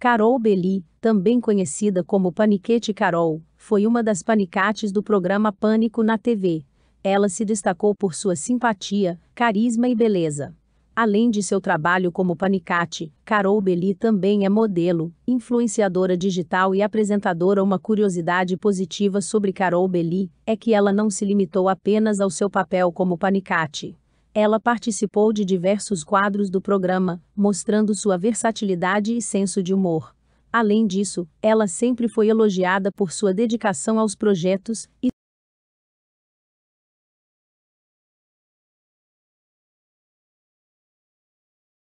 Carol Belli, também conhecida como Paniquete Carol, foi uma das panicates do programa Pânico na TV. Ela se destacou por sua simpatia, carisma e beleza. Além de seu trabalho como panicate, Carol Belli também é modelo, influenciadora digital e apresentadora. Uma curiosidade positiva sobre Carol Belli é que ela não se limitou apenas ao seu papel como panicate. Ela participou de diversos quadros do programa, mostrando sua versatilidade e senso de humor. Além disso, ela sempre foi elogiada por sua dedicação aos projetos e